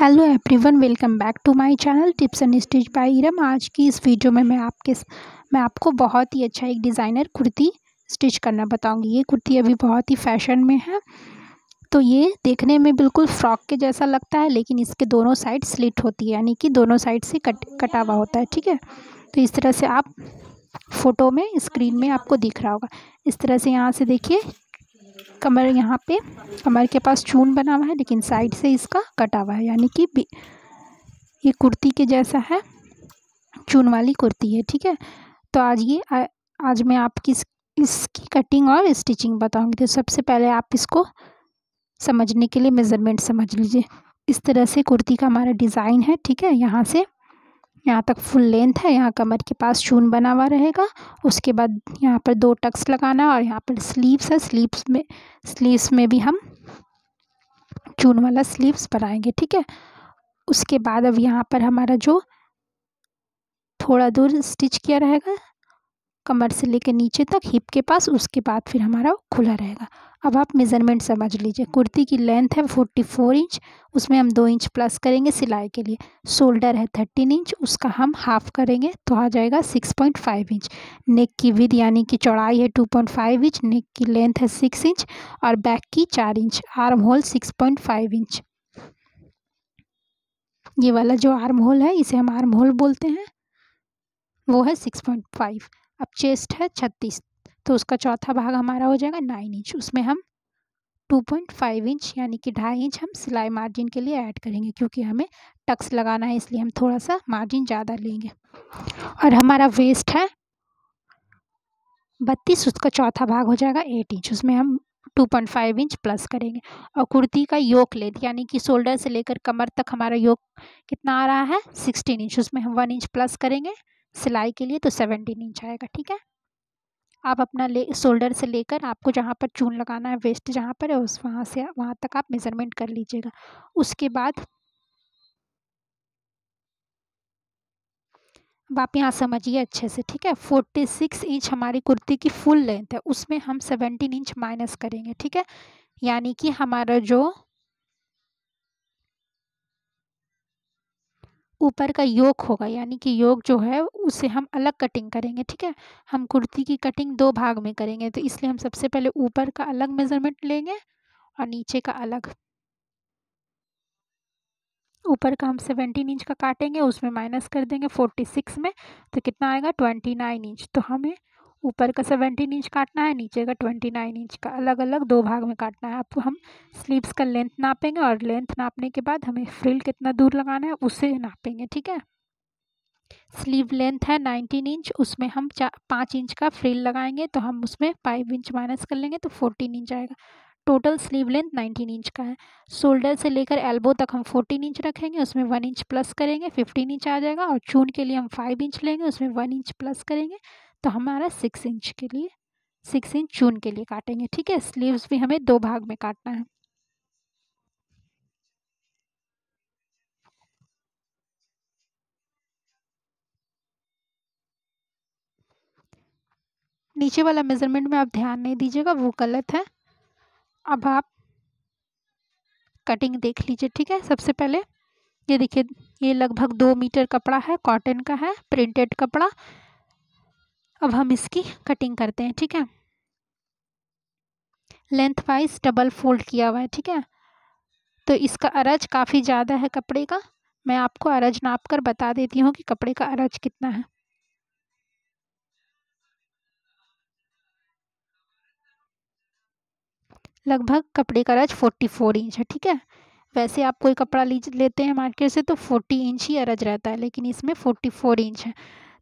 hello everyone welcome back to my channel tips and stitch by Iram आज की इस video में मैं आपके मैं आपको बहुत ही अच्छा एक डिज़ाइनर कुर्ती स्टिच करना बताऊंगी ये कुर्ती अभी बहुत ही फैशन में है तो ये देखने में बिल्कुल फ्रॉक के जैसा लगता है लेकिन इसके दोनों साइड स्लिट होती है यानी कि दोनों साइड से कट कटा हुआ होता है ठीक है तो इस तरह से आप फ़ोटो में स्क्रीन में आपको दिख रहा होगा इस तरह से यहाँ से देखिए कमर यहाँ पे कमर के पास चून बना हुआ है लेकिन साइड से इसका कटा हुआ है यानी कि ये कुर्ती के जैसा है चून वाली कुर्ती है ठीक है तो आज ये आ, आज मैं आपकी इस, इसकी कटिंग और स्टिचिंग बताऊंगी तो सबसे पहले आप इसको समझने के लिए मेज़रमेंट समझ लीजिए इस तरह से कुर्ती का हमारा डिज़ाइन है ठीक है यहाँ से यहाँ तक फुल लेंथ है यहाँ कमर के पास चून बना हुआ रहेगा उसके बाद यहाँ पर दो टक्स लगाना और यहाँ पर स्लीव्स है स्लीव्स में स्लीव्स में भी हम चून वाला स्लीव्स बनाएंगे ठीक है उसके बाद अब यहाँ पर हमारा जो थोड़ा दूर स्टिच किया रहेगा कमर से लेकर नीचे तक हिप के पास उसके बाद फिर हमारा खुला रहेगा अब आप मेज़रमेंट समझ लीजिए कुर्ती की लेंथ है फोर्टी फोर इंच उसमें हम दो इंच प्लस करेंगे सिलाई के लिए शोल्डर है थर्टीन इंच उसका हम हाफ़ करेंगे तो आ जाएगा six point five inch neck की विद यानी कि चौड़ाई है two point five inch neck की लेंथ है सिक्स इंच और बैक की चार inch arm hole six point five inch ये वाला जो आर्म होल है इसे हम आर्म होल बोलते हैं वो है सिक्स पॉइंट फाइव अब चेस्ट है छत्तीस तो उसका चौथा भाग हमारा हो जाएगा नाइन इंच उसमें हम टू पॉइंट फाइव इंच यानी कि ढाई इंच हम सिलाई मार्जिन के लिए ऐड करेंगे क्योंकि हमें टक्स लगाना है इसलिए हम थोड़ा सा मार्जिन ज़्यादा लेंगे और हमारा वेस्ट है बत्तीस उसका चौथा भाग हो जाएगा एट इंच उसमें हम two point five inch plus करेंगे और कुर्ती का योक लेंथ यानी कि शोल्डर से लेकर कमर तक हमारा योक कितना आ रहा है सिक्सटीन इंच उसमें हम वन इंच प्लस करेंगे सिलाई के लिए तो सेवेंटीन इंच आएगा ठीक है आप अपना ले शोल्डर से लेकर आपको जहाँ पर चून लगाना है वेस्ट जहाँ पर है उस वहाँ से वहाँ तक आप मेज़रमेंट कर लीजिएगा उसके बाद अब आप यहाँ समझिए अच्छे से ठीक है फोर्टी सिक्स इंच हमारी कुर्ती की फुल लेंथ है उसमें हम सेवेंटीन इंच माइनस करेंगे ठीक है यानी कि हमारा जो ऊपर का योग होगा यानी कि योग जो है उसे हम अलग कटिंग करेंगे ठीक है हम कुर्ती की कटिंग दो भाग में करेंगे तो इसलिए हम सबसे पहले ऊपर का अलग मेज़रमेंट लेंगे और नीचे का अलग ऊपर का हम सेवेंटीन इंच का काटेंगे उसमें माइनस कर देंगे फोर्टी सिक्स में तो कितना आएगा ट्वेंटी नाइन इंच तो हमें ऊपर का सेवेंटीन इंच काटना है नीचे का ट्वेंटी नाइन इंच का अलग अलग दो भाग में काटना है अब हम स्लीव्स का लेंथ नापेंगे और लेंथ नापने के बाद हमें फ्रिल कितना दूर लगाना है उसे नापेंगे ठीक है स्लीव लेंथ है नाइनटीन इंच उसमें हम चा पाँच इंच का फ्रिल लगाएंगे तो हम उसमें फाइव इंच माइनस कर लेंगे तो फोर्टीन इंच आएगा total sleeve length nineteen inch का है शोल्डर से लेकर एल्बो तक हम फोर्टीन इंच रखेंगे उसमें वन इंच प्लस करेंगे फिफ्टीन इंच आ जाएगा और चून के लिए हम फाइव इंच लेंगे उसमें वन इंच प्लस करेंगे तो हमारा सिक्स इंच के लिए सिक्स इंच चून के लिए काटेंगे ठीक है स्लीव्स भी हमें दो भाग में काटना है नीचे वाला मेजरमेंट में आप ध्यान नहीं दीजिएगा वो गलत है अब आप कटिंग देख लीजिए ठीक है सबसे पहले ये देखिए ये लगभग दो मीटर कपड़ा है कॉटन का है प्रिंटेड कपड़ा अब हम इसकी कटिंग करते हैं ठीक है लेंथ वाइज डबल फोल्ड किया हुआ है ठीक है तो इसका अरज काफ़ी ज़्यादा है कपड़े का मैं आपको अरज नाप कर बता देती हूँ कि कपड़े का अरज कितना है लगभग कपड़े का अरज फोर्टी फोर इंच है ठीक है वैसे आप कोई कपड़ा लीज लेते हैं मार्केट से तो फोर्टी इंच ही अरज रहता है लेकिन इसमें फोर्टी फोर इंच है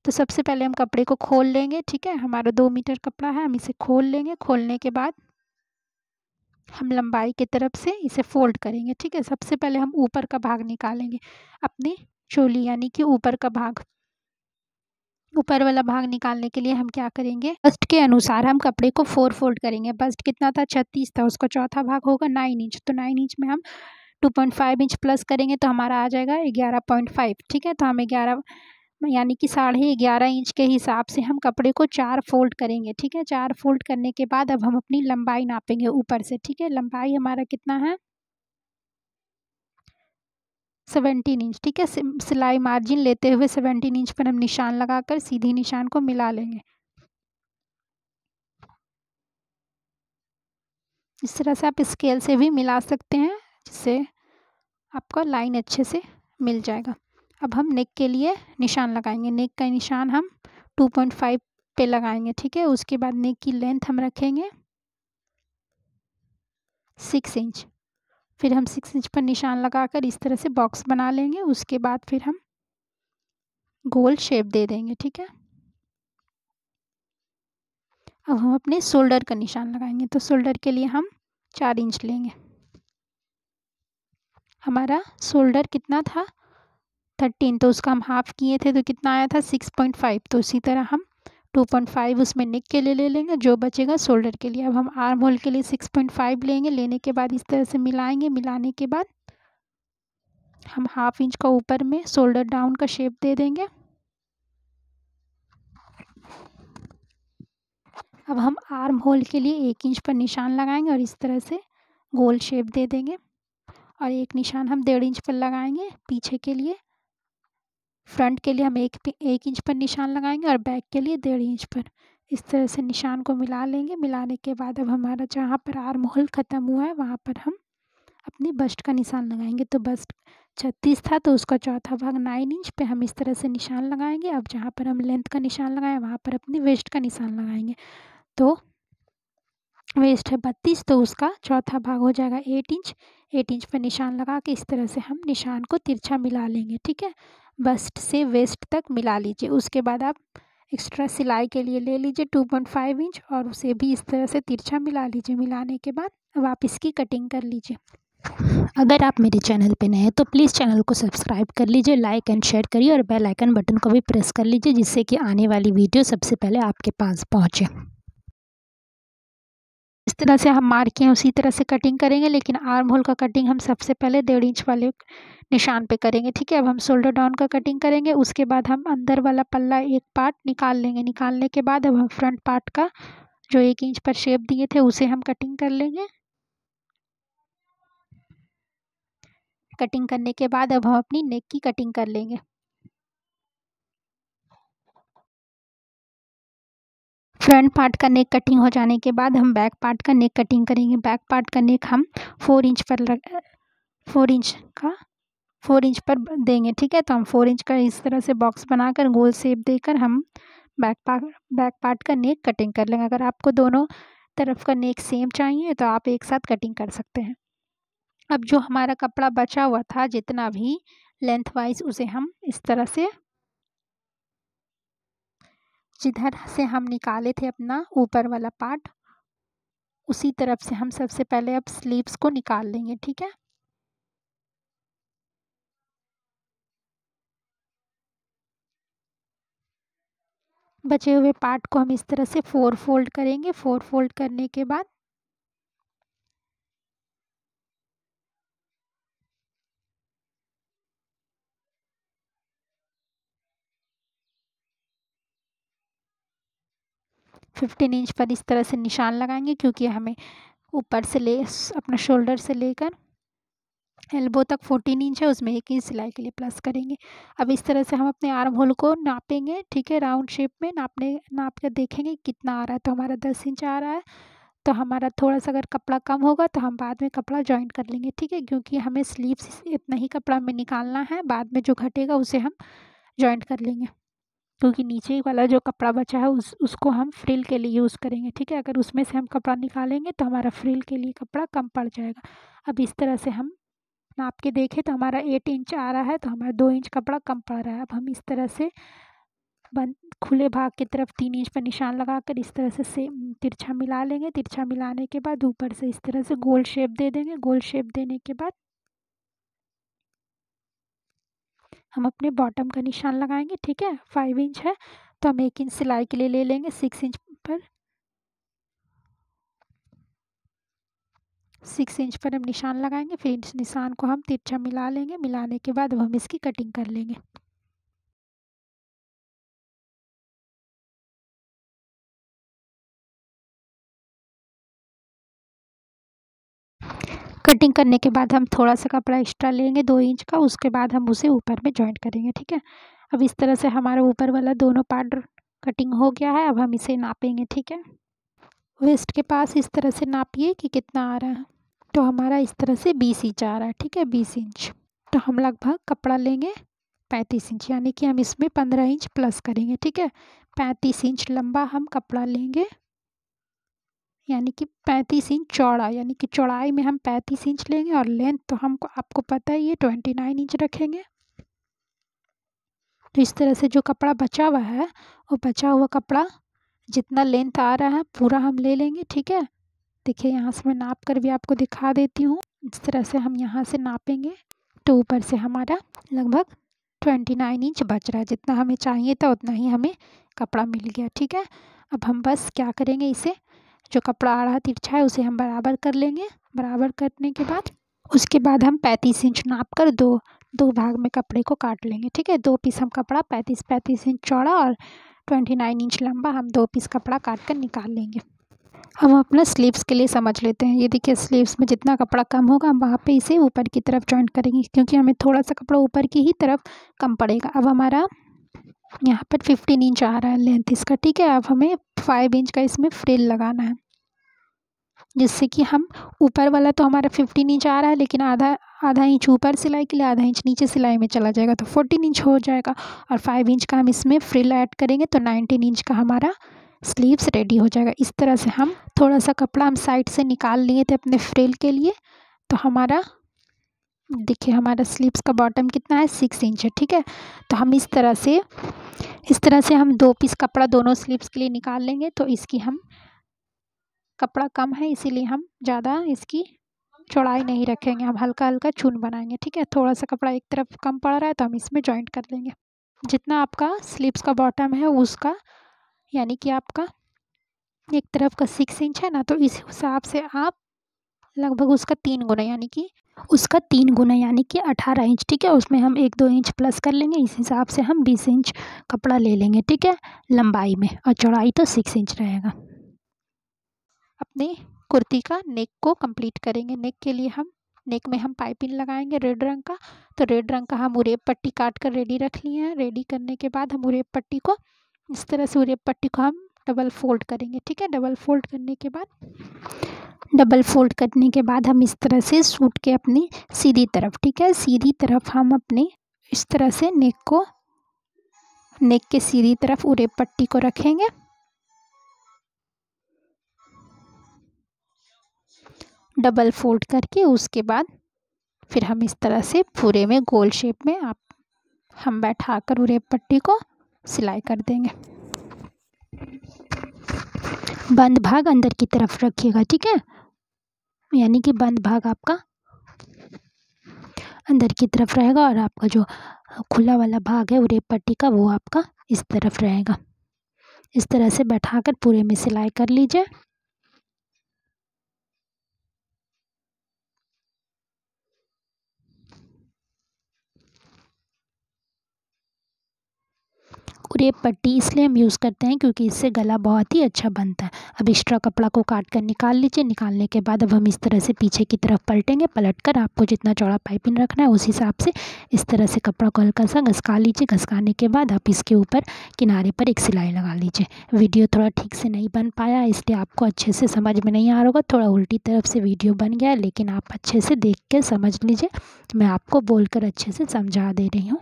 तो सबसे पहले हम कपड़े को खोल लेंगे ठीक है हमारा दो मीटर कपड़ा है हम इसे खोल लेंगे खोलने के बाद हम लंबाई की तरफ से इसे फोल्ड करेंगे ठीक है सबसे पहले हम ऊपर का भाग निकालेंगे अपनी चोली यानी कि ऊपर का भाग ऊपर वाला भाग निकालने के लिए हम क्या करेंगे बस्ट के अनुसार हम कपड़े को फोर फोल्ड करेंगे बस्ट कितना था छत्तीस था उसका चौथा भाग होगा नाइन इंच तो नाइन इंच में हम two point five inch plus करेंगे तो हमारा आ जाएगा ग्यारह पॉइंट फाइव ठीक है तो हम ग्यारह यानी कि साढ़े ग्यारह इंच के हिसाब से हम कपड़े को चार फोल्ड करेंगे ठीक है चार फोल्ड करने के बाद अब हम अपनी लंबाई नापेंगे ऊपर से ठीक है लंबाई हमारा कितना है सेवेंटीन इंच ठीक है सिलाई मार्जिन लेते हुए सेवेंटीन इंच पर हम निशान लगाकर सीधी निशान को मिला लेंगे इस तरह से आप स्केल से भी मिला सकते हैं जिससे आपका लाइन अच्छे से मिल जाएगा अब हम नेक के लिए निशान लगाएंगे नेक का निशान हम 2.5 पे लगाएंगे ठीक है उसके बाद नेक की लेंथ हम रखेंगे सिक्स इंच फिर हम सिक्स इंच पर निशान लगाकर इस तरह से बॉक्स बना लेंगे उसके बाद फिर हम गोल शेप दे देंगे ठीक है अब हम अपने शोल्डर का निशान लगाएंगे तो शोल्डर के लिए हम चार इंच लेंगे हमारा शोल्डर कितना था थर्टीन तो उसका हम हाफ किए थे तो कितना आया था सिक्स पॉइंट फाइव तो इसी तरह हम टू पॉइंट फाइव उसमें नेक के लिए ले लेंगे जो बचेगा शोल्डर के लिए अब हम आर्म होल के लिए सिक्स पॉइंट फाइव लेंगे लेने के बाद इस तरह से मिलाएंगे मिलाने के बाद हम हाफ इंच का ऊपर में शोल्डर डाउन का शेप दे देंगे अब हम आर्म होल के लिए एक इंच पर निशान लगाएंगे और इस तरह से गोल शेप दे देंगे और एक निशान हम डेढ़ इंच पर लगाएंगे पीछे के लिए फ्रंट के लिए हम एक एक इंच पर निशान लगाएंगे और बैक के लिए डेढ़ इंच पर इस तरह से निशान को मिला लेंगे मिलाने के बाद अब हमारा जहाँ पर आर्म होल ख़त्म हुआ है वहाँ पर हम अपनी बस्ट का निशान लगाएंगे तो बस्ट छत्तीस था तो उसका चौथा भाग नाइन इंच पे हम इस तरह से निशान लगाएंगे अब जहाँ पर हम लेंथ का निशान लगाएं वहाँ पर अपनी वेस्ट का निशान लगाएंगे तो वेस्ट है बत्तीस तो उसका चौथा भाग हो जाएगा एट इंच एट इंच पर निशान लगा के इस तरह से हम निशान को तिरछा मिला लेंगे ठीक है बस्ट से वेस्ट तक मिला लीजिए उसके बाद आप एक्स्ट्रा सिलाई के लिए ले लीजिए टू पॉइंट फाइव इंच और उसे भी इस तरह से तिरछा मिला लीजिए मिलाने के बाद अब आप इसकी कटिंग कर लीजिए अगर आप मेरे चैनल पर नए हैं तो प्लीज़ चैनल को सब्सक्राइब कर लीजिए लाइक एंड शेयर करिए और बेल आइकन बटन को भी प्रेस कर लीजिए जिससे कि आने वाली वीडियो सबसे पहले आपके पास पहुँचे जिस तरह से हम मार्क हैं उसी तरह से कटिंग करेंगे लेकिन आर्म होल का कटिंग हम सबसे पहले डेढ़ इंच वाले निशान पे करेंगे ठीक है अब हम शोल्डर डाउन का कटिंग करेंगे उसके बाद हम अंदर वाला पल्ला एक पार्ट निकाल लेंगे निकालने के बाद अब हम फ्रंट पार्ट का जो एक इंच पर शेप दिए थे उसे हम कटिंग कर लेंगे कटिंग करने के बाद अब हम अपनी नेक की कटिंग कर लेंगे फ्रंट पार्ट का नेक कटिंग हो जाने के बाद हम बैक पार्ट का नेक कटिंग करेंगे बैक पार्ट का नेक हम फोर इंच पर लग फोर इंच का फोर इंच पर देंगे ठीक है तो हम फोर इंच का इस तरह से बॉक्स बनाकर गोल शेप देकर हम बैक पार्ट बैक पार्ट का नेक कटिंग कर लेंगे अगर आपको दोनों तरफ का नेक सेम चाहिए तो आप एक साथ कटिंग कर सकते हैं अब जो हमारा कपड़ा बचा हुआ था जितना भी लेंथ वाइज उसे हम इस तरह से जिधर से हम निकाले थे अपना ऊपर वाला पार्ट उसी तरफ से हम सबसे पहले अब स्लीव्स को निकाल लेंगे ठीक है बचे हुए पार्ट को हम इस तरह से फोर फोल्ड करेंगे फोर फोल्ड करने के बाद फिफ्टीन इंच पर इस तरह से निशान लगाएंगे क्योंकि हमें ऊपर से ले अपना शोल्डर से लेकर एल्बो तक फोर्टीन इंच है उसमें एक इंच सिलाई के लिए प्लस करेंगे अब इस तरह से हम अपने आर्म होल को नापेंगे ठीक है राउंड शेप में नापने नाप कर देखेंगे कितना आ रहा है तो हमारा दस इंच आ रहा है तो हमारा थोड़ा सा अगर कपड़ा कम होगा तो हम बाद में कपड़ा ज्वाइंट कर लेंगे ठीक है क्योंकि हमें स्लीव्स इतना ही कपड़ा में निकालना है बाद में जो घटेगा उसे हम ज्वाइंट कर लेंगे क्योंकि नीचे वाला जो कपड़ा बचा है उस उसको हम फ्रिल के लिए यूज़ करेंगे ठीक है अगर उसमें से हम कपड़ा निकालेंगे तो हमारा फ्रिल के लिए कपड़ा कम पड़ जाएगा अब इस तरह से हम नाप के देखें तो हमारा एट इंच आ रहा है तो हमारा दो इंच कपड़ा कम पड़ रहा है अब हम इस तरह से बंद खुले भाग की तरफ तीन इंच पर निशान लगाकर इस तरह से सेम तिरछा मिला लेंगे तिरछा मिलाने के बाद ऊपर से इस तरह से गोल शेप दे देंगे गोल शेप देने के बाद हम अपने बॉटम का निशान लगाएंगे ठीक है फाइव इंच है तो हम एक इंच सिलाई के लिए ले लेंगे सिक्स इंच पर सिक्स इंच पर हम निशान लगाएंगे फिर इस निशान को हम तिरछा मिला लेंगे मिलाने के बाद हम इसकी कटिंग कर लेंगे कटिंग करने के बाद हम थोड़ा सा कपड़ा एक्स्ट्रा लेंगे दो इंच का उसके बाद हम उसे ऊपर में जॉइंट करेंगे ठीक है अब इस तरह से हमारा ऊपर वाला दोनों पार्ट कटिंग हो गया है अब हम इसे नापेंगे ठीक है वेस्ट के पास इस तरह से नापिए कि कितना आ रहा है तो हमारा इस तरह से बीस इंच आ रहा है ठीक है बीस इंच तो हम लगभग कपड़ा लेंगे पैंतीस इंच यानी कि हम इसमें पंद्रह इंच प्लस करेंगे ठीक है पैंतीस इंच लंबा हम कपड़ा लेंगे यानी कि पैंतीस इंच चौड़ा यानी कि चौड़ाई में हम पैंतीस इंच लेंगे और लेंथ तो हमको आपको पता ही है ट्वेंटी नाइन इंच रखेंगे तो इस तरह से जो कपड़ा बचा हुआ है वो बचा हुआ कपड़ा जितना लेंथ आ रहा है पूरा हम ले लेंगे ठीक है देखिए यहाँ से मैं नाप कर भी आपको दिखा देती हूँ इस तरह से हम यहाँ से नापेंगे तो ऊपर से हमारा लगभग ट्वेंटी नाइन इंच बच रहा है जितना हमें चाहिए था उतना ही हमें कपड़ा मिल गया ठीक है अब हम बस क्या करेंगे इसे जो कपड़ा आड़ा तिरछा है उसे हम बराबर कर लेंगे बराबर करने के बाद उसके बाद हम पैंतीस इंच नाप कर दो दो भाग में कपड़े को काट लेंगे ठीक है दो पीस हम कपड़ा पैंतीस पैंतीस इंच चौड़ा और ट्वेंटी नाइन इंच लंबा हम दो पीस कपड़ा काट कर निकाल लेंगे हम अपना स्लीव्स के लिए समझ लेते हैं ये देखिए स्लीव्स में जितना कपड़ा कम होगा हम वहाँ पर इसे ऊपर की तरफ जॉइंट करेंगे क्योंकि हमें थोड़ा सा कपड़ा ऊपर की ही तरफ कम पड़ेगा अब हमारा यहाँ पर फिफ्टीन इंच आ रहा है लेंथ इसका ठीक है अब हमें फाइव इंच का इसमें फ्रिल लगाना है जिससे कि हम ऊपर वाला तो हमारा फिफ्टीन इंच आ रहा है लेकिन आधा आधा इंच ऊपर सिलाई के लिए आधा इंच नीचे सिलाई में चला जाएगा तो फोर्टीन इंच हो जाएगा और फाइव इंच का हम इसमें फ्रिल ऐड करेंगे तो नाइनटीन इंच का हमारा स्लीव्स रेडी हो जाएगा इस तरह से हम थोड़ा सा कपड़ा हम साइड से निकाल लिए थे अपने फ्रिल के लिए तो हमारा देखिए हमारा स्लीव्स का बॉटम कितना है सिक्स इंच है ठीक है तो हम इस तरह से इस तरह से हम दो पीस कपड़ा दोनों स्लीव्स के लिए निकाल लेंगे तो इसकी हम कपड़ा कम है इसीलिए हम ज़्यादा इसकी चौड़ाई नहीं रखेंगे हम हल्का हल्का चून बनाएंगे ठीक है थोड़ा सा कपड़ा एक तरफ कम पड़ रहा है तो हम इसमें जॉइंट कर लेंगे जितना आपका स्लीव्स का बॉटम है उसका यानी कि आपका एक तरफ का सिक्स इंच है ना तो इस हिसाब से आप लगभग उसका तीन गुना यानी कि उसका तीन गुना यानी कि अठारह इंच ठीक है उसमें हम एक दो इंच प्लस कर लेंगे इस हिसाब से हम बीस इंच कपड़ा ले लेंगे ठीक है लंबाई में और चौड़ाई तो सिक्स इंच रहेगा अपने कुर्ती का नेक को कंप्लीट करेंगे नेक के लिए हम नेक में हम पाइपिंग लगाएंगे रेड रंग का तो रेड रंग का हम उरेब पट्टी काट कर रेडी रख लिए हैं रेडी करने के बाद हम उरेब पट्टी को इस तरह से उरेब पट्टी को हम डबल फोल्ड करेंगे ठीक है डबल फोल्ड करने के बाद डबल फोल्ड करने के बाद हम इस तरह से सूट के अपने सीधी तरफ ठीक है सीधी तरफ हम अपने इस तरह से नेक को नेक के सीधी तरफ उरे पट्टी को रखेंगे डबल फोल्ड करके उसके बाद फिर हम इस तरह से पूरे में गोल शेप में आप हम बैठा कर उरे पट्टी को सिलाई कर देंगे बंद भाग अंदर की तरफ रखिएगा ठीक है यानी कि बंद भाग आपका अंदर की तरफ रहेगा और आपका जो खुला वाला भाग है रेप पट्टी का वो आपका इस तरफ रहेगा इस तरह से बैठा कर पूरे में सिलाई कर लीजिए और ये पट्टी इसलिए हम यूज़ करते हैं क्योंकि इससे गला बहुत ही अच्छा बनता है अब एक्स्ट्रा कपड़ा को काट कर निकाल लीजिए निकालने के बाद अब हम इस तरह से पीछे की तरफ पलटेंगे पलट कर आपको जितना चौड़ा पाइपिंग रखना है उस हिसाब से इस तरह से कपड़ा को हल्का सा घसका लीजिए घसकाने के बाद आप इसके ऊपर किनारे पर एक सिलाई लगा लीजिए वीडियो थोड़ा ठीक से नहीं बन पाया इसलिए आपको अच्छे से समझ में नहीं आ रहा होगा थोड़ा उल्टी तरफ से वीडियो बन गया लेकिन आप अच्छे से देख के समझ लीजिए मैं आपको बोलकर अच्छे से समझा दे रही हूँ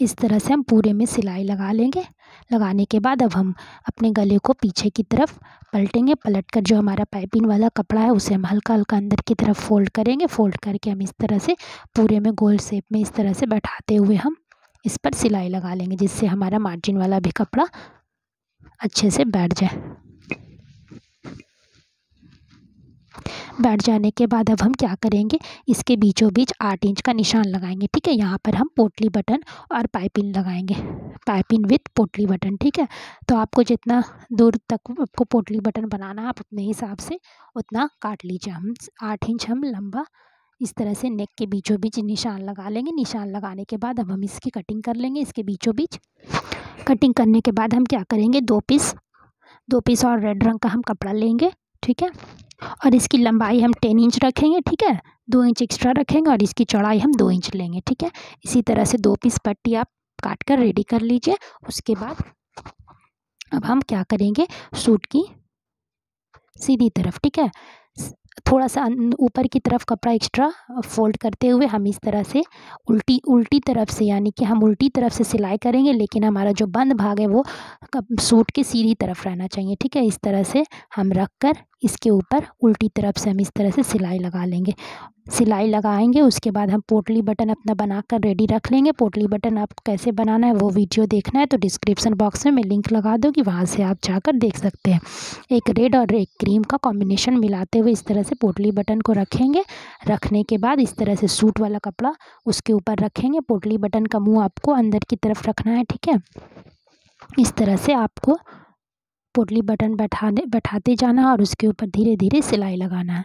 इस तरह से हम पूरे में सिलाई लगा लेंगे लगाने के बाद अब हम अपने गले को पीछे की तरफ पलटेंगे पलट कर जो हमारा पाइपिंग वाला कपड़ा है उसे हम हल्का हल्का अंदर की तरफ फोल्ड करेंगे फोल्ड करके हम इस तरह से पूरे में गोल शेप में इस तरह से बैठाते हुए हम इस पर सिलाई लगा लेंगे जिससे हमारा मार्जिन वाला भी कपड़ा अच्छे से बैठ जाए बैठ जाने के बाद अब हम क्या करेंगे इसके बीचों बीच आठ इंच का निशान लगाएंगे ठीक है यहाँ पर हम पोटली बटन और पाइपिन लगाएंगे पाइपिन विथ पोटली बटन ठीक है तो आपको जितना दूर तक आपको पोटली बटन बनाना आप अपने हिसाब से उतना काट लीजिए हम आठ इंच हम लंबा इस तरह से नेक के बीचों बीच निशान लगा लेंगे निशान लगाने के बाद अब हम इसकी कटिंग कर लेंगे इसके बीचों बीच कटिंग करने के बाद हम क्या करेंगे दो पीस दो पीस और रेड रंग का हम कपड़ा लेंगे ठीक है और इसकी लंबाई हम टेन इंच रखेंगे ठीक है दो इंच एक्स्ट्रा रखेंगे और इसकी चौड़ाई हम दो इंच लेंगे ठीक है इसी तरह से दो पीस पट्टी आप काट कर रेडी कर लीजिए उसके बाद अब हम क्या करेंगे सूट की सीधी तरफ ठीक है थोड़ा सा ऊपर की तरफ कपड़ा एक्स्ट्रा फोल्ड करते हुए हम इस तरह से उल्टी उल्टी तरफ से यानी कि हम उल्टी तरफ से सिलाई करेंगे लेकिन हमारा जो बंद भाग है वो सूट के सीधी तरफ रहना चाहिए ठीक है इस तरह से हम रख कर इसके ऊपर उल्टी तरफ से हम इस तरह से सिलाई लगा लेंगे सिलाई लगाएंगे उसके बाद हम पोटली बटन अपना बनाकर रेडी रख लेंगे पोटली बटन आपको कैसे बनाना है वो वीडियो देखना है तो डिस्क्रिप्शन बॉक्स में मैं लिंक लगा दूँगी वहाँ से आप जाकर देख सकते हैं एक रेड और एक क्रीम का कॉम्बिनेशन मिलाते हुए इस तरह से पोटली बटन को रखेंगे रखने के बाद इस तरह से सूट वाला कपड़ा उसके ऊपर रखेंगे पोटली बटन का मुँह आपको अंदर की तरफ रखना है ठीक है इस तरह से आपको पोटली बटन बैठाने बैठाते जाना और उसके ऊपर धीरे धीरे सिलाई लगाना है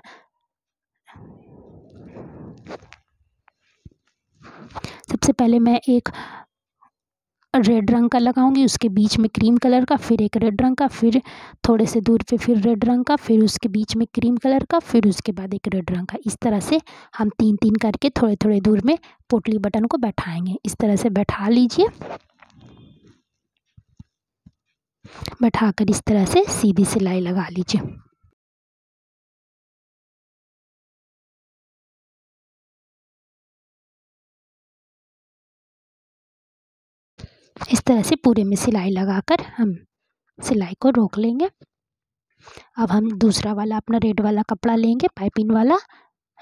सबसे पहले मैं एक रेड रंग का लगाऊंगी उसके बीच में क्रीम कलर का फिर एक रेड रंग का फिर थोड़े से दूर पे फिर रेड रंग का फिर उसके बीच में क्रीम कलर का फिर उसके बाद एक रेड रंग का इस तरह से हम तीन तीन करके थोड़े थोड़े दूर में पोटली बटन को बैठाएंगे इस तरह से बैठा लीजिए बैठाकर इस तरह से सीधी सिलाई लगा लीजिए इस तरह से पूरे में सिलाई लगाकर हम सिलाई को रोक लेंगे अब हम दूसरा वाला अपना रेड वाला कपड़ा लेंगे पाइपिंग वाला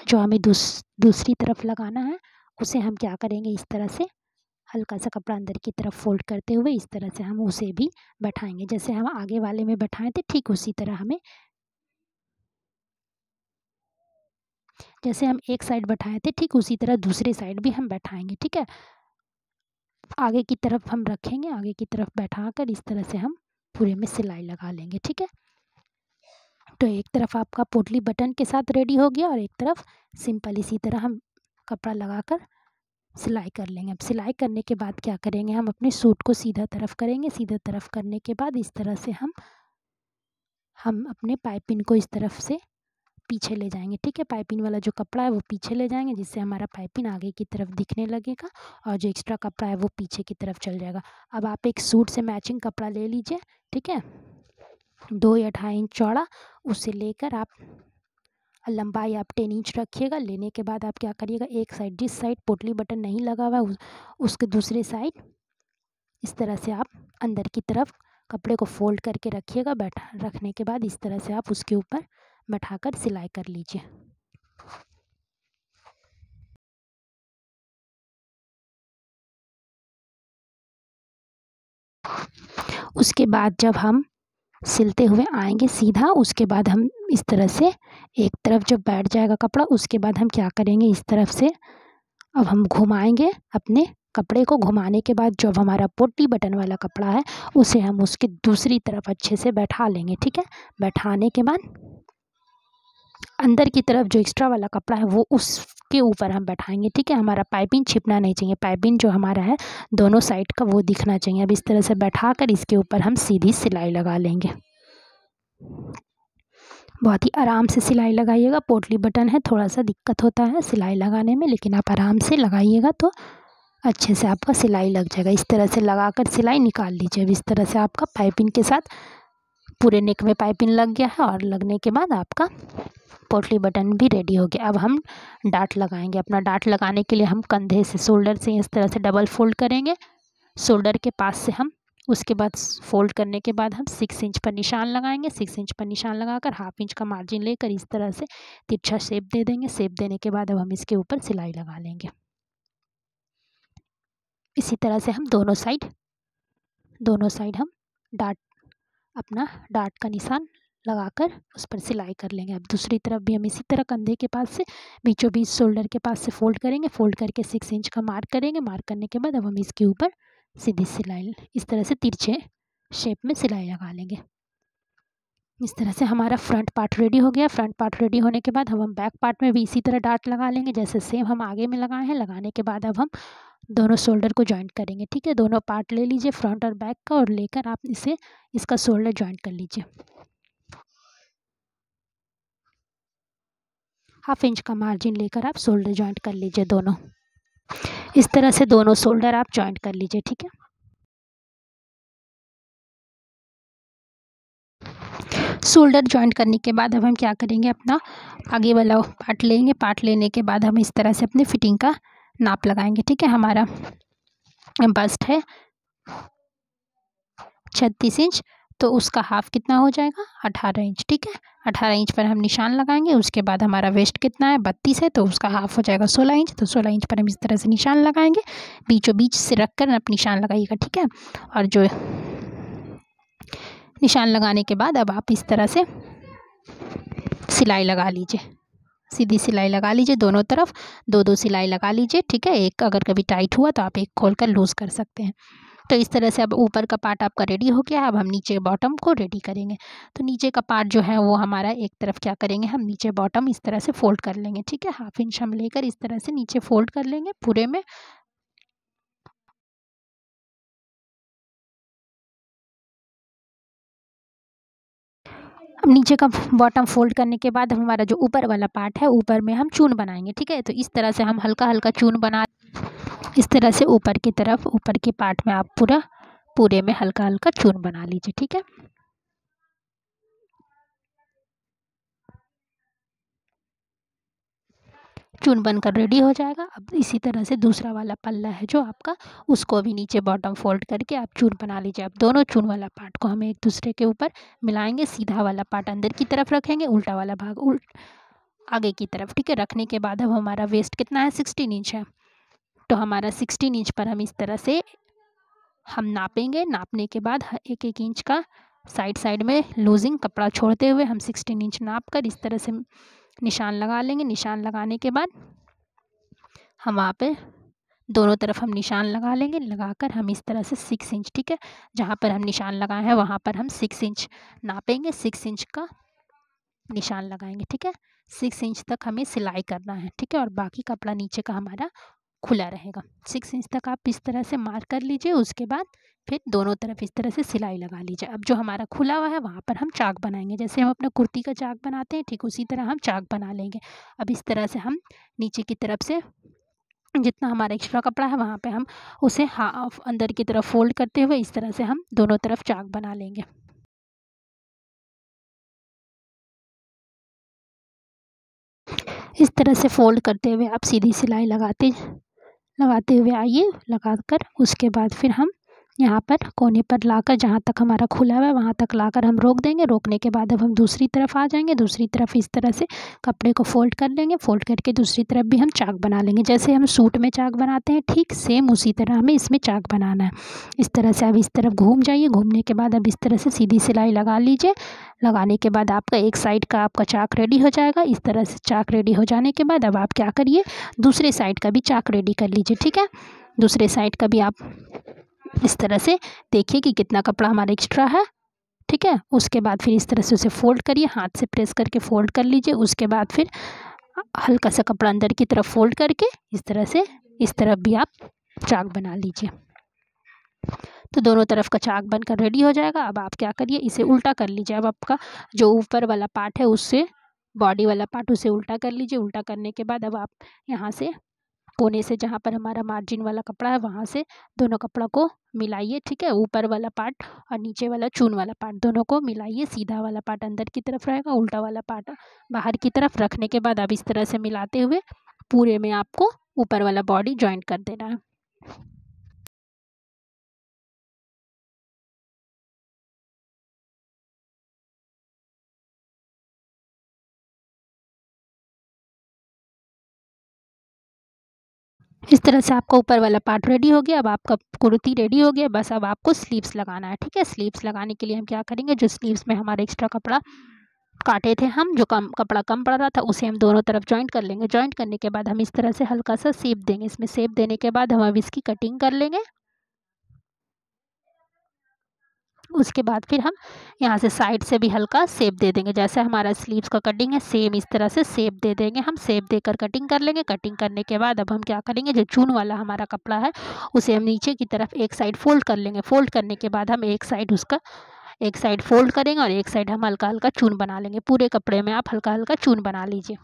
जो हमें दूस, दूसरी तरफ लगाना है उसे हम क्या करेंगे इस तरह से हल्का सा कपड़ा अंदर की तरफ फोल्ड करते हुए इस तरह से हम उसे भी बैठाएंगे जैसे हम आगे वाले में बैठाए थे तो ठीक उसी तरह हमें जैसे हम एक साइड बैठाए थे तो ठीक उसी तरह दूसरे साइड भी हम बैठाएंगे ठीक है आगे की तरफ हम रखेंगे आगे की तरफ बैठा कर इस तरह से हम पूरे में सिलाई लगा लेंगे ठीक है तो एक तरफ आपका पोटली बटन के साथ रेडी हो गया और एक तरफ सिंपल इसी तरह हम कपड़ा लगाकर सिलाई कर लेंगे अब सिलाई करने के बाद क्या करेंगे हम अपने सूट को सीधा तरफ करेंगे सीधा तरफ करने के बाद इस तरह से हम हम अपने पाइपिन को इस तरफ से पीछे ले जाएंगे ठीक है पाइपिंग वाला जो कपड़ा है वो पीछे ले जाएंगे जिससे हमारा पाइपिंग आगे की तरफ दिखने लगेगा और जो एक्स्ट्रा कपड़ा है वो पीछे की तरफ चल जाएगा अब आप एक सूट से मैचिंग कपड़ा ले लीजिए ठीक है दो या ढाई इंच चौड़ा उसे लेकर आप लंबाई आप टेन इंच रखिएगा लेने के बाद आप क्या करिएगा एक साइड जिस साइड पोटली बटन नहीं लगा हुआ उस, उसके दूसरे साइड इस तरह से आप अंदर की तरफ कपड़े को फोल्ड करके रखिएगा बैठा रखने के बाद इस तरह से आप उसके ऊपर कर सिलाई कर लीजिए उसके बाद जब हम सिलते हुए आएंगे सीधा उसके बाद हम इस तरह से एक तरफ जब बैठ जाएगा कपड़ा उसके बाद हम क्या करेंगे इस तरफ से अब हम घुमाएंगे अपने कपड़े को घुमाने के बाद जब हमारा पोटी बटन वाला कपड़ा है उसे हम उसके दूसरी तरफ अच्छे से बैठा लेंगे ठीक है बैठाने के बाद अंदर की तरफ जो एक्स्ट्रा वाला कपड़ा है वो उसके ऊपर हम बैठाएंगे ठीक है हमारा पाइपिंग छिपना नहीं चाहिए पाइपिंग जो हमारा है दोनों साइड का वो दिखना चाहिए अब इस तरह से बैठा कर इसके ऊपर हम सीधी सिलाई लगा लेंगे बहुत ही आराम से सिलाई लगाइएगा पोटली बटन है थोड़ा सा दिक्कत होता है सिलाई लगाने में लेकिन आप आराम से लगाइएगा तो अच्छे से आपका सिलाई लग जाएगा इस तरह से लगा कर सिलाई निकाल लीजिए अब इस तरह से आपका पाइपिंग के साथ पूरे नेक में पाइपिंग लग गया है और लगने के बाद आपका पोटली बटन भी रेडी हो गया अब हम डाट लगाएंगे अपना डाट लगाने के लिए हम कंधे से शोल्डर से इस तरह से डबल फोल्ड करेंगे शोल्डर के पास से हम उसके बाद फोल्ड करने के बाद हम सिक्स इंच पर निशान लगाएंगे सिक्स इंच पर निशान लगाकर हाफ इंच का मार्जिन लेकर इस तरह से तिरछा शेप दे देंगे शेप देने के बाद अब हम इसके ऊपर सिलाई लगा लेंगे इसी तरह से हम दोनों साइड दोनों साइड हम डाट अपना डाट का निशान लगाकर उस पर सिलाई कर लेंगे अब दूसरी तरफ भी हम इसी तरह कंधे के पास से बीचों बीच शोल्डर के पास से फोल्ड करेंगे फोल्ड करके सिक्स इंच का मार्क करेंगे मार्क करने के बाद अब हम इसके ऊपर सीधी सिलाई इस तरह से तिरछे शेप में सिलाई लगा लेंगे इस तरह से हमारा फ्रंट पार्ट रेडी हो गया फ्रंट पार्ट रेडी होने के बाद अब हम बैक पार्ट में भी इसी तरह डार्ट लगा लेंगे जैसे सेम हम आगे में लगाए हैं लगाने के बाद अब हम दोनों शोल्डर को जॉइंट करेंगे ठीक है दोनों पार्ट ले लीजिए फ्रंट और बैक का और लेकर आप इसे इसका शोल्डर जॉइंट कर लीजिए हाफ इंच का मार्जिन लेकर आप शोल्डर जॉइंट कर लीजिए दोनों इस तरह से दोनों शोल्डर आप जॉइंट कर लीजिए ठीक है शोल्डर जॉइंट करने के बाद अब हम क्या करेंगे अपना आगे वाला पार्ट लेंगे पार्ट लेने के बाद हम इस तरह से अपनी फिटिंग का नाप लगाएंगे ठीक है हमारा बस्ट है छत्तीस इंच तो उसका हाफ़ कितना हो जाएगा अठारह इंच ठीक है अठारह इंच पर हम निशान लगाएंगे उसके बाद हमारा वेस्ट कितना है बत्तीस है तो उसका हाफ़ हो जाएगा सोलह इंच तो सोलह इंच पर हम इस तरह से निशान लगाएंगे बीचों बीच से रख कर आप निशान लगाइएगा ठीक है और जो निशान लगाने के बाद अब आप इस तरह से सिलाई लगा लीजिए सीधी सिलाई लगा लीजिए दोनों तरफ दो दो सिलाई लगा लीजिए ठीक है एक अगर कभी टाइट हुआ तो आप एक खोल कर लूज़ कर सकते हैं तो इस तरह से अब ऊपर का पार्ट आपका रेडी हो गया है अब हम नीचे बॉटम को रेडी करेंगे तो नीचे का पार्ट जो है वो हमारा एक तरफ क्या करेंगे हम नीचे बॉटम इस तरह से फोल्ड कर लेंगे ठीक है हाफ इंच हम लेकर इस तरह से नीचे फोल्ड कर लेंगे पूरे में अब नीचे का बॉटम फोल्ड करने के बाद हमारा जो ऊपर वाला पार्ट है ऊपर में हम चून बनाएंगे ठीक है तो इस तरह से हम हल्का हल्का चून बना इस तरह से ऊपर की तरफ ऊपर के पार्ट में आप पूरा पूरे में हल्का हल्का चून बना लीजिए ठीक है चून बनकर रेडी हो जाएगा अब इसी तरह से दूसरा वाला पल्ला है जो आपका उसको भी नीचे बॉटम फोल्ड करके आप चून बना लीजिए अब दोनों चून वाला पार्ट को हम एक दूसरे के ऊपर मिलाएंगे सीधा वाला पार्ट अंदर की तरफ रखेंगे उल्टा वाला भाग उल्ट आगे की तरफ ठीक है रखने के बाद अब हमारा वेस्ट कितना है सिक्सटीन इंच है तो हमारा सिक्सटीन इंच पर हम इस तरह से हम नापेंगे नापने के बाद एक एक इंच का साइड साइड में लूजिंग कपड़ा छोड़ते हुए हम सिक्सटीन इंच नाप कर इस तरह से निशान लगा लेंगे निशान लगाने के बाद हम वहाँ पे दोनों तरफ हम निशान लगा लेंगे लगाकर हम इस तरह से सिक्स इंच ठीक है जहाँ पर हम निशान लगाए हैं वहाँ पर हम सिक्स इंच नापेंगे सिक्स इंच का निशान लगाएंगे ठीक है सिक्स इंच तक हमें सिलाई करना है ठीक है और बाकी कपड़ा नीचे का हमारा खुला रहेगा सिक्स इंच तक आप इस तरह से मार्क कर लीजिए उसके बाद फिर दोनों तरफ इस तरह से सिलाई लगा लीजिए अब जो हमारा खुला हुआ है वहाँ पर हम चाक बनाएंगे जैसे हम अपने कुर्ती का चाक बनाते हैं ठीक उसी तरह हम चाक बना लेंगे अब इस तरह से हम नीचे की तरफ से जितना हमारा एक्स्ट्रा कपड़ा है वहाँ पर हम उसे हाफ अंदर की तरफ फोल्ड करते हुए इस तरह से हम दोनों तरफ चाक बना लेंगे इस तरह से फोल्ड करते हुए आप सीधी सिलाई लगाते लगाते हुए आइए लगा कर उसके बाद फिर हम यहाँ पर कोने पर लाकर जहाँ तक हमारा खुला हुआ है वहाँ तक लाकर हम रोक देंगे रोकने के बाद अब हम दूसरी तरफ आ जाएंगे दूसरी तरफ इस तरह से कपड़े को फोल्ड कर लेंगे फोल्ड करके दूसरी तरफ भी हम चाक बना लेंगे जैसे हम सूट में चाक बनाते हैं ठीक सेम उसी तरह हमें इसमें चाक बनाना है इस तरह से अब इस तरफ घूम जाइए घूमने के बाद अब इस तरह से सीधी सिलाई लगा लीजिए लगाने के बाद आपका एक साइड का आपका चाक रेडी हो जाएगा इस तरह से चाक रेडी हो जाने के बाद अब आप क्या करिए दूसरे साइड का भी चाक रेडी कर लीजिए ठीक है दूसरे साइड का भी आप इस तरह से देखिए कि कितना कपड़ा हमारा एक्स्ट्रा है ठीक है उसके बाद फिर इस तरह से उसे फोल्ड करिए हाथ से प्रेस करके फोल्ड कर लीजिए उसके बाद फिर हल्का सा कपड़ा अंदर की तरफ फोल्ड करके इस तरह से इस तरफ भी आप चाक बना लीजिए तो दोनों तरफ का चाक बनकर रेडी हो जाएगा अब आप क्या करिए इसे उल्टा कर लीजिए अब आपका जो ऊपर वाला पार्ट है उससे बॉडी वाला पार्ट उसे उल्टा कर लीजिए उल्टा करने के बाद अब आप यहाँ से कोने से जहाँ पर हमारा मार्जिन वाला कपड़ा है वहाँ से दोनों कपड़ा को मिलाइए ठीक है ऊपर वाला पार्ट और नीचे वाला चून वाला पार्ट दोनों को मिलाइए सीधा वाला पार्ट अंदर की तरफ रहेगा उल्टा वाला पार्ट बाहर की तरफ रखने के बाद अब इस तरह से मिलाते हुए पूरे में आपको ऊपर वाला बॉडी ज्वाइंट कर देना है इस तरह से आपका ऊपर वाला पार्ट रेडी हो गया अब आपका कुर्ती रेडी हो गया बस अब आपको स्लीव्स लगाना है ठीक है स्लीव्स लगाने के लिए हम क्या करेंगे जो स्लीव्स में हमारा एक्स्ट्रा कपड़ा काटे थे हम जो कम कपड़ा कम पड़ रहा था उसे हम दोनों तरफ जॉइंट कर लेंगे जॉइंट करने के बाद हम इस तरह से हल्का सा सेप देंगे इसमें सेप देने के बाद हम अब इसकी कटिंग कर लेंगे उसके बाद फिर हम यहाँ से साइड से भी हल्का सेप दे देंगे जैसे हमारा स्लीव्स का कटिंग है सेम इस तरह से सेप दे देंगे हम सेप देकर कटिंग कर लेंगे कटिंग करने के बाद अब हम क्या करेंगे जो चून वाला हमारा कपड़ा है उसे हम नीचे की तरफ एक साइड फोल्ड कर लेंगे फोल्ड करने के बाद हम एक साइड उसका एक साइड फोल्ड करेंगे और एक साइड हम हल्का हल्का चून बना लेंगे पूरे कपड़े में आप हल्का हल्का चून बना लीजिए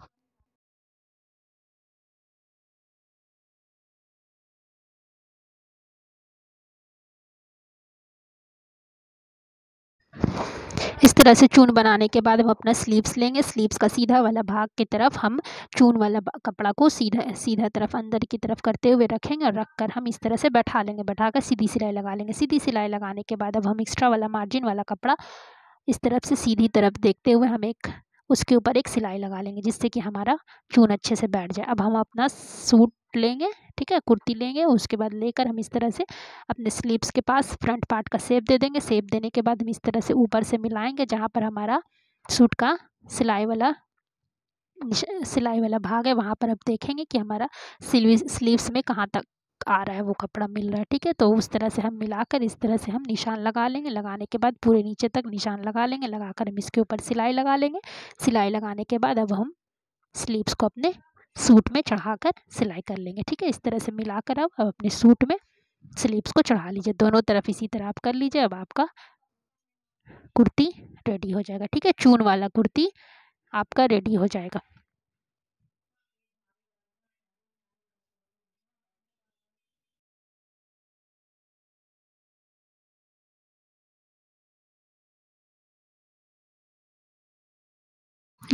इस तरह से चून बनाने के बाद हम अपना स्लीव्स लेंगे स्लीव्स का सीधा वाला भाग की तरफ हम चून वाला कपड़ा को सीधा सीधा तरफ अंदर की तरफ करते हुए रखेंगे और रख कर हम इस तरह से बैठा लेंगे बैठा कर सीधी सिलाई लगा लेंगे सीधी सिलाई लगाने के बाद अब हम एक्स्ट्रा वाला मार्जिन वाला कपड़ा इस तरफ से सीधी तरफ देखते हुए हम एक उसके ऊपर एक सिलाई लगा लेंगे जिससे कि हमारा चून अच्छे से बैठ जाए अब हम अपना सूट लेंगे ठीक है कुर्ती लेंगे उसके बाद लेकर हम इस तरह से अपने स्लीव्स के पास फ्रंट पार्ट का सेप दे देंगे सेप देने के बाद हम इस तरह से ऊपर से मिलाएंगे जहाँ पर हमारा सूट का सिलाई वाला सिलाई वाला भाग है वहाँ पर अब देखेंगे कि हमारा स्लीव्स में कहाँ तक आ रहा है वो कपड़ा मिल रहा है ठीक है तो उस तरह से हम मिलाकर इस तरह से हम निशान लगा लेंगे लगाने के बाद पूरे नीचे तक निशान लगा लेंगे लगाकर हम इसके ऊपर सिलाई लगा लेंगे सिलाई लगाने के बाद अब हम स्लीव्स को अपने सूट में चढ़ाकर सिलाई कर लेंगे ठीक है इस तरह से मिलाकर आप अब अपने सूट में स्लीव्स को चढ़ा लीजिए दोनों तरफ इसी तरह आप कर लीजिए अब आपका कुर्ती रेडी हो जाएगा ठीक है चून वाला कुर्ती आपका रेडी हो जाएगा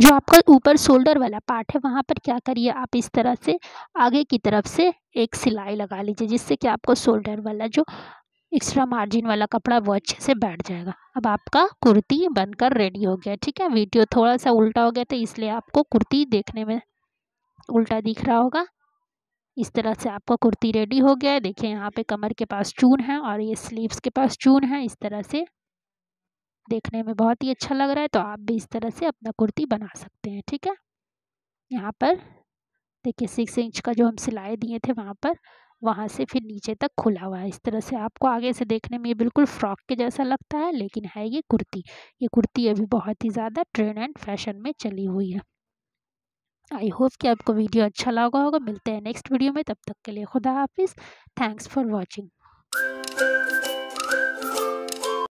जो आपका ऊपर शोल्डर वाला पार्ट है वहाँ पर क्या करिए आप इस तरह से आगे की तरफ से एक सिलाई लगा लीजिए जिससे कि आपको शोल्डर वाला जो एक्स्ट्रा मार्जिन वाला कपड़ा वो अच्छे से बैठ जाएगा अब आपका कुर्ती बनकर रेडी हो गया ठीक है वीडियो थोड़ा सा उल्टा हो गया तो इसलिए आपको कुर्ती देखने में उल्टा दिख रहा होगा इस तरह से आपका कुर्ती रेडी हो गया है देखिए यहाँ पे कमर के पास चून है और ये स्लीव्स के पास चून है इस तरह से देखने में बहुत ही अच्छा लग रहा है तो आप भी इस तरह से अपना कुर्ती बना सकते हैं ठीक है यहाँ पर देखिए सिक्स इंच का जो हम सिलाई दिए थे वहाँ पर वहाँ से फिर नीचे तक खुला हुआ है इस तरह से आपको आगे से देखने में ये बिल्कुल फ्रॉक के जैसा लगता है लेकिन है ये कुर्ती ये कुर्ती अभी बहुत ही ज़्यादा ट्रेंड एंड फैशन में चली हुई है आई होप कि आपको वीडियो अच्छा लगा होगा मिलते हैं नेक्स्ट वीडियो में तब तक के लिए खुदा हाफिज़ थैंक्स फॉर वॉचिंग